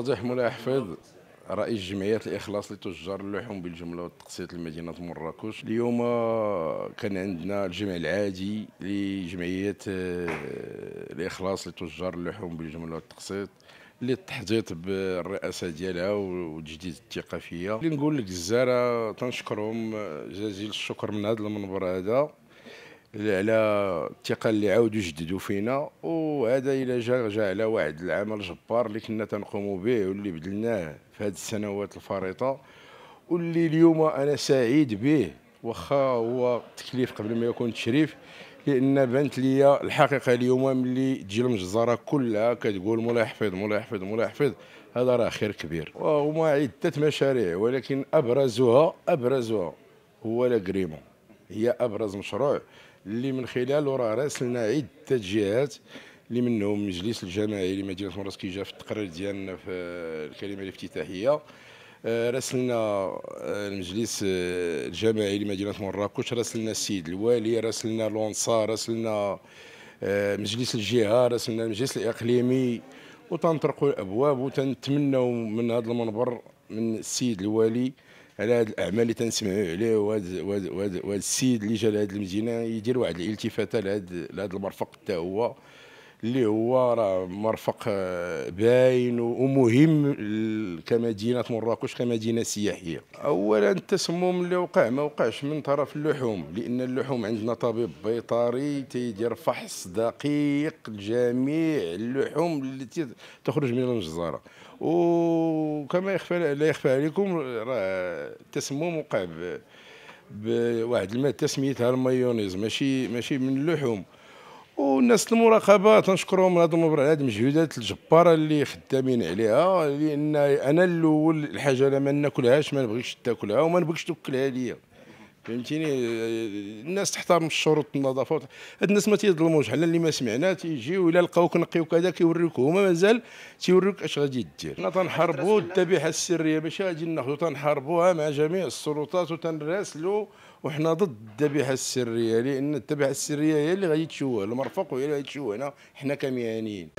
وضيح مولاي حفيظ رئيس جمعية الإخلاص لتجار اللحوم بالجملة والتقسيط لمدينة مراكش اليوم آه، كان عندنا الجمع العادي لجمعية آه، الإخلاص لتجار اللحوم بالجملة والتقسيط للتحديث بالرئاسه ديالها وتجديد الثقه فيها اللي نقول لك الزاره تنشكرهم آه، جزيل الشكر من هذا المنبر هذا على الثقه اللي عاودوا جددوا فينا وهذا الى جا جا على واحد العمل جبار اللي كنا تنقوموا به واللي بدلناه في هذه السنوات الفريطه واللي اليوم انا سعيد به واخا هو تكليف قبل ما يكون تشريف لان بانت لي الحقيقه اليوم ملي تجي المجزره كلها كتقول مولاي حفظ مولاي حفظ مولاي حفظ هذا راه خير كبير وهما عده مشاريع ولكن ابرزها ابرزها هو لاكريمون هي ابرز مشروع اللي من خلاله راه راسلنا عده جهات اللي منهم المجلس الجماعي لمدينه مراكش كي جا في التقرير ديالنا في الكلمه الافتتاحيه آه، راسلنا آه، المجلس آه، الجماعي لمدينه مراكش راسلنا السيد الوالي راسلنا لونصار راسلنا مجلس الجهه راسلنا المجلس الاقليمي وتنطرقوا الابواب وتنتمنوا من هذا المنبر من السيد الوالي على هذه الاعمال اللي تنسمعوا عليه وهذا السيد اللي جا لهذه المدينه يدير واحد الالتفاته لهذا المرفق حتى هو اللي هو راه مرفق آه، باين ومهم كمدينه مراكش كمدينه سياحيه اولا التسمم اللي وقع ما وقعش من طرف اللحوم لان اللحوم عندنا طبيب بيطري تيدير فحص دقيق لجميع اللحوم التي تخرج من الجزاره وكما يخفى لا يخفى عليكم راه التسمم وقع بواحد الماده سميتها المايونيز ماشي ماشي من اللحوم والناس المراقبه تنشكرهم هذا المبرر هذه المجهودات الجباره اللي خدامين عليها لان انا الاول الحاجه لا ما ناكلهاش ما نبغيش تاكلها وما نبغيش توكلها ليا فهمتيني آه، آه، الناس تحترم الشروط النظافه هاد الناس ما تيظلموش حنا اللي ما سمعنا تيجيو الى لقاوك نقيو كذا كيوريوك هما مازال تيوريوك اش غادي دير حنا تنحاربوا الذبيحه السريه باش غادي ناخذوا تنحاربوها مع جميع السلطات وتنراسلوا وحنا ضد الذبيحه السريه لان الذبيحه السريه هي اللي غادي تشوه المرفق وهي اللي غادي تشوهنا حنا كمهنيين